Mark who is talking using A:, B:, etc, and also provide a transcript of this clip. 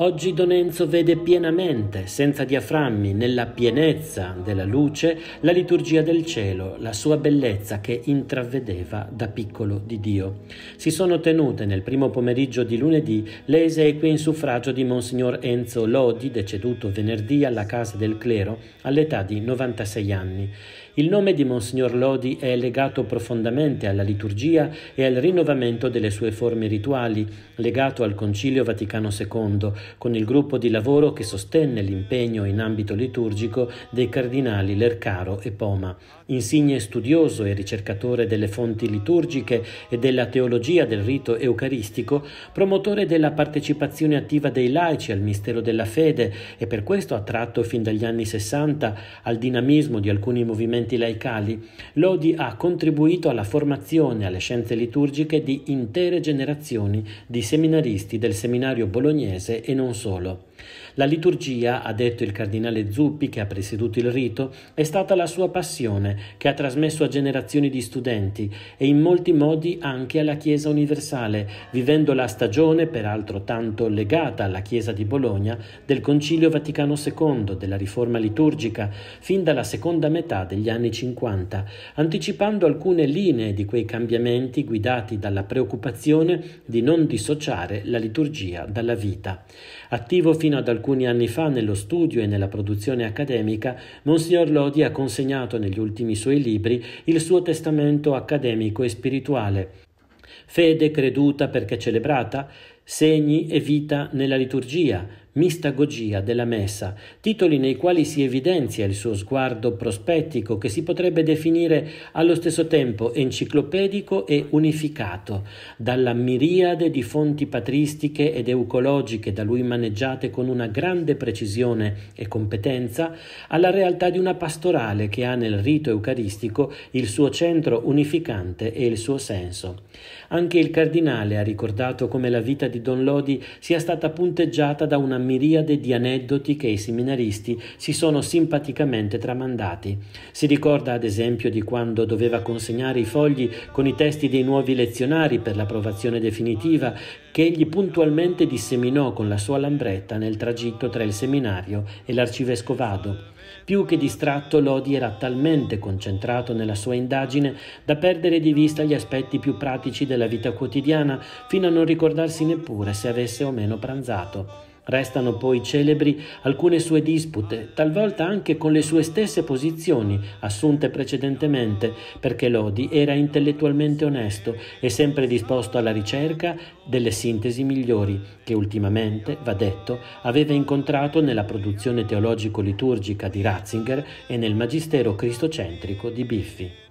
A: Oggi Don Enzo vede pienamente, senza diaframmi, nella pienezza della luce, la liturgia del cielo, la sua bellezza che intravedeva da piccolo di Dio. Si sono tenute nel primo pomeriggio di lunedì le esequie in suffragio di Monsignor Enzo Lodi, deceduto venerdì alla Casa del Clero all'età di 96 anni. Il nome di Monsignor Lodi è legato profondamente alla liturgia e al rinnovamento delle sue forme rituali, legato al Concilio Vaticano II con il gruppo di lavoro che sostenne l'impegno in ambito liturgico dei cardinali Lercaro e Poma, insigne studioso e ricercatore delle fonti liturgiche e della teologia del rito eucaristico, promotore della partecipazione attiva dei laici al mistero della fede e per questo attratto fin dagli anni Sessanta al dinamismo di alcuni movimenti laicali, Lodi ha contribuito alla formazione alle scienze liturgiche di intere generazioni di seminaristi del seminario bolognese e non solo. La liturgia, ha detto il cardinale Zuppi che ha presieduto il rito, è stata la sua passione che ha trasmesso a generazioni di studenti e in molti modi anche alla Chiesa universale, vivendo la stagione, peraltro tanto legata alla Chiesa di Bologna, del Concilio Vaticano II, della riforma liturgica, fin dalla seconda metà degli anni 50, anticipando alcune linee di quei cambiamenti guidati dalla preoccupazione di non dissociare la liturgia dalla vita. Attivo fino fino ad alcuni anni fa nello studio e nella produzione accademica, Monsignor Lodi ha consegnato negli ultimi suoi libri il suo testamento accademico e spirituale. Fede creduta perché celebrata, segni e vita nella liturgia, Mistagogia della Messa, titoli nei quali si evidenzia il suo sguardo prospettico che si potrebbe definire allo stesso tempo enciclopedico e unificato, dalla miriade di fonti patristiche ed eucologiche da lui maneggiate con una grande precisione e competenza, alla realtà di una pastorale che ha nel rito eucaristico il suo centro unificante e il suo senso. Anche il cardinale ha ricordato come la vita di Don Lodi sia stata punteggiata da una miriade di aneddoti che i seminaristi si sono simpaticamente tramandati. Si ricorda ad esempio di quando doveva consegnare i fogli con i testi dei nuovi lezionari per l'approvazione definitiva che egli puntualmente disseminò con la sua lambretta nel tragitto tra il seminario e l'arcivescovado. Più che distratto, Lodi era talmente concentrato nella sua indagine da perdere di vista gli aspetti più pratici della vita quotidiana, fino a non ricordarsi neppure se avesse o meno pranzato. Restano poi celebri alcune sue dispute, talvolta anche con le sue stesse posizioni assunte precedentemente, perché Lodi era intellettualmente onesto e sempre disposto alla ricerca delle sintesi migliori che ultimamente, va detto, aveva incontrato nella produzione teologico-liturgica di Ratzinger e nel magistero cristocentrico di Biffi.